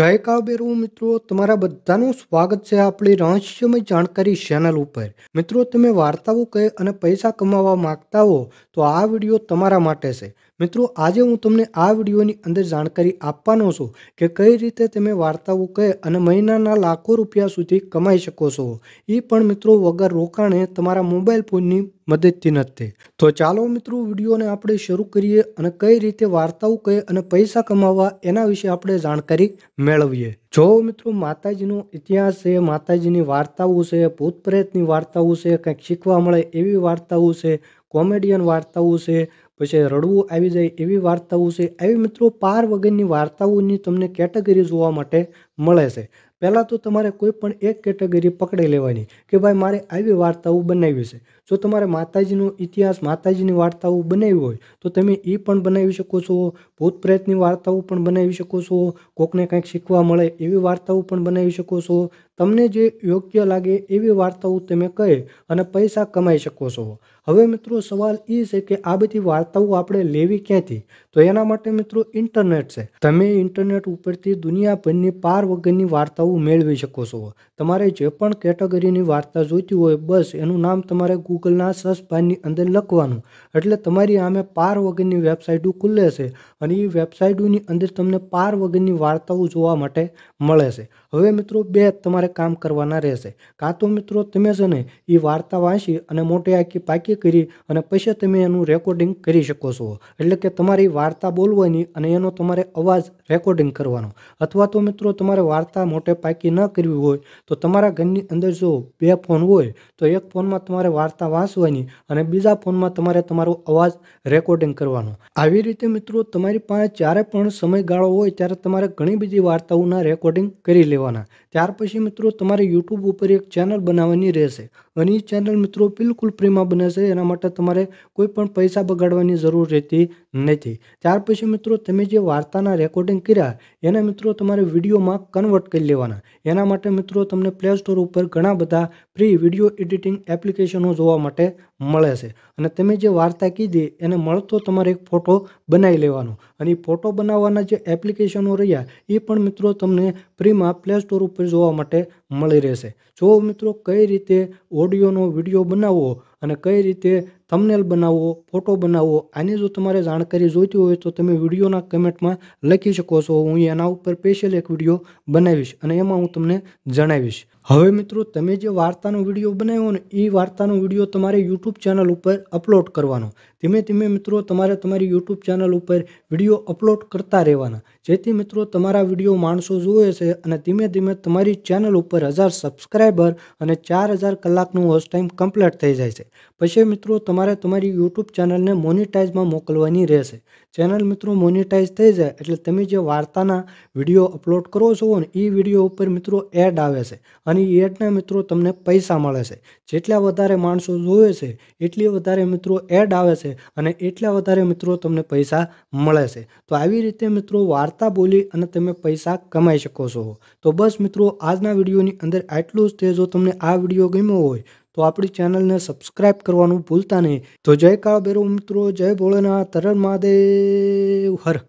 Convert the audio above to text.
જય કાવ્યરુ મિત્રો તમારા બધાનું સ્વાગત છે આપણી રહસ્યમય જાણકારી ચેનલ ઉપર મિત્રો તમે વાર્તાઓ કહે અને પૈસા કમાવા માગતા હો તો આ વિડીયો તમારા માટે છે મિત્રો આજે હું તમને આ વિડીયોની અંદર જાણકારી આપવાનો છું કે કઈ રીતે તમે વાર્તાઓ કહે અને મહિનાના લાખો રૂપિયા સુધી કમાઈ શકો છો એ પણ મિત્રો વગર રોકાણે તમારા મોબાઈલ ફોનની મદદથી નથી તો ચાલો મિત્રો વિડીયોને આપણે શરૂ કરીએ અને કઈ રીતે વાર્તાઓ કહે અને પૈસા કમાવા એના વિશે આપણે જાણકારી મેળવીએ જો મિત્રો માતાજીનો ઇતિહાસ છે માતાજીની વાર્તાઓ છે ભૂતપ્રેતની વાર્તાઓ છે કંઈક શીખવા મળે એવી વાર્તાઓ છે કોમેડિયન વાર્તાઓ છે પછી રડવું આવી જાય એવી વાર્તાઓ છે આવી મિત્રો પાર વગરની વાર્તાઓની તમને કેટેગરી જોવા માટે મળે છે પહેલાં તો તમારે કોઈ પણ એક કેટેગરી પકડી લેવાની કે ભાઈ મારે આવી વાર્તાઓ બનાવી છે જો તમારે માતાજીનો ઇતિહાસ માતાજીની વાર્તાઓ બનાવી હોય તો તમે એ પણ બનાવી શકો છો ભૂત પ્રેતની વાર્તાઓ પણ બનાવી શકો છો કોકને કંઈક શીખવા મળે એવી વાર્તાઓ પણ બનાવી શકો છો તમને જે યોગ્ય લાગે એવી વાર્તાઓ તમે કહે અને પૈસા કમાઈ શકો છો હવે મિત્રો સવાલ એ છે કે આ બધી વાર્તાઓ આપણે લેવી ક્યાંથી તો એના માટે મિત્રો ઇન્ટરનેટ છે તમે ઇન્ટરનેટ ઉપરથી દુનિયાભરની પાર વગરની વાર્તાઓ મેળવી શકો છો તમારે જે પણ કેટેગરીની વાર્તા જોઈતી હોય બસ એનું નામ તમારે ગૂગલના સર્ચ અંદર લખવાનું એટલે તમારી આમે પાર વગરની વેબસાઇટો ખુલ્લે છે અને એ વેબસાઇટોની અંદર તમને પાર વગરની વાર્તાઓ જોવા માટે મળે છે હવે મિત્રો બે તમારે કામ કરવાના રહેશે કાં તો મિત્રો તમે છે ને એ વાર્તા વાંચી અને મોટે આખી પાકી કરી અને પછી તમે એનું રેકોર્ડિંગ કરી શકો છો એટલે કે તમારી વાર્તા બોલવાની અને એનો તમારે અવાજ રેકોર્ડિંગ કરવાનો અથવા તો મિત્રો તમારે વાર્તા મોટે પાકી ન કરવી હોય તો તમારા ઘરની અંદર જો બે ફોન હોય તો એક ફોનમાં તમારે વાર્તા વાંચવાની અને બીજા ફોનમાં તમારે તમારો અવાજ રેકોર્ડિંગ કરવાનો આવી રીતે મિત્રો તમારી પાસે જ્યારે પણ સમયગાળો હોય ત્યારે તમારે ઘણી બધી વાર્તાઓના રેકોર્ડિંગ કરી લેવાના ત્યાર પછી મિત્રો મિત્રો તમારે યુટ્યુબ ઉપર એક ચેનલ બનાવવાની રહેશે અને એ ચેનલ મિત્રો બિલકુલ ફ્રીમાં બને છે એના માટે તમારે કોઈ પણ પૈસા બગાડવાની જરૂર રહેતી નથી ત્યાર પછી મિત્રો તમે જે વાર્તાના રેકોર્ડિંગ કર્યા એના મિત્રો તમારે વિડીયોમાં કન્વર્ટ કરી લેવાના એના માટે મિત્રો તમને પ્લે સ્ટોર ઉપર ઘણા બધા ફ્રી વિડીયો એડિટિંગ એપ્લિકેશનો જોવા માટે મળે છે અને તમે જે વાર્તા કીધી એને મળતો તમારે એક ફોટો બનાવી લેવાનો અને એ ફોટો બનાવવાના જે એપ્લિકેશનો રહ્યા એ પણ મિત્રો તમને ફ્રીમાં પ્લે સ્ટોર ઉપર જોવા માટે મળી રહેશે જો મિત્રો કઈ રીતે ઓડ ઓડિયોનો વિડીયો બનાવવો અને કઈ રીતે થમનેલ બનાવવો ફોટો બનાવો આની જો તમારે જાણકારી જોઈતી હોય તો તમે વિડીયોના કમેન્ટમાં લખી શકો છો હું એના ઉપર સ્પેશિયલ એક વિડીયો બનાવીશ અને એમાં હું તમને જણાવીશ હવે મિત્રો તમે જે વાર્તાનો વિડીયો બનાવ્યો ને એ વાર્તાનો વિડીયો તમારે યુટ્યુબ ચેનલ ઉપર અપલોડ કરવાનો ધીમે ધીમે મિત્રો તમારે તમારી યુટ્યુબ ચેનલ ઉપર વિડીયો અપલોડ કરતા રહેવાના જેથી મિત્રો તમારા વિડીયો માણસો જોવે છે અને ધીમે ધીમે તમારી ચેનલ ઉપર હજાર સબસ્ક્રાઈબર અને ચાર હજાર કલાકનું વોચ ટાઈમ કમ્પ્લીટ થઈ જાય છે પછી મિત્રો તમારે તમારે તમારી યુટ્યુબ ચેનલને મોનિટાઇઝમાં મોકલવાની રહેશે ચેનલ મિત્રો મોનિટાઇઝ થઈ જાય એટલે તમે જે વાર્તાના વિડીયો અપલોડ કરો છો ને એ વિડીયો ઉપર મિત્રો એડ આવે છે અને એ એડના મિત્રો તમને પૈસા મળે છે જેટલા વધારે માણસો જોવે છે એટલી વધારે મિત્રો એડ આવે છે અને એટલા વધારે મિત્રો તમને પૈસા મળે છે તો આવી રીતે મિત્રો વાર્તા બોલી અને તમે પૈસા કમાઈ શકો છો તો બસ મિત્રો આજના વિડીયોની અંદર આટલું જ તે જો તમને આ વિડીયો ગમ્યો હોય તો આપણી ચેનલને સબસ્ક્રાઈબ કરવાનું ભૂલતા નહીં તો જય કાળ કાળભેરુ મિત્રો જય ભોળેનાથ તરણ મહાદેવ હર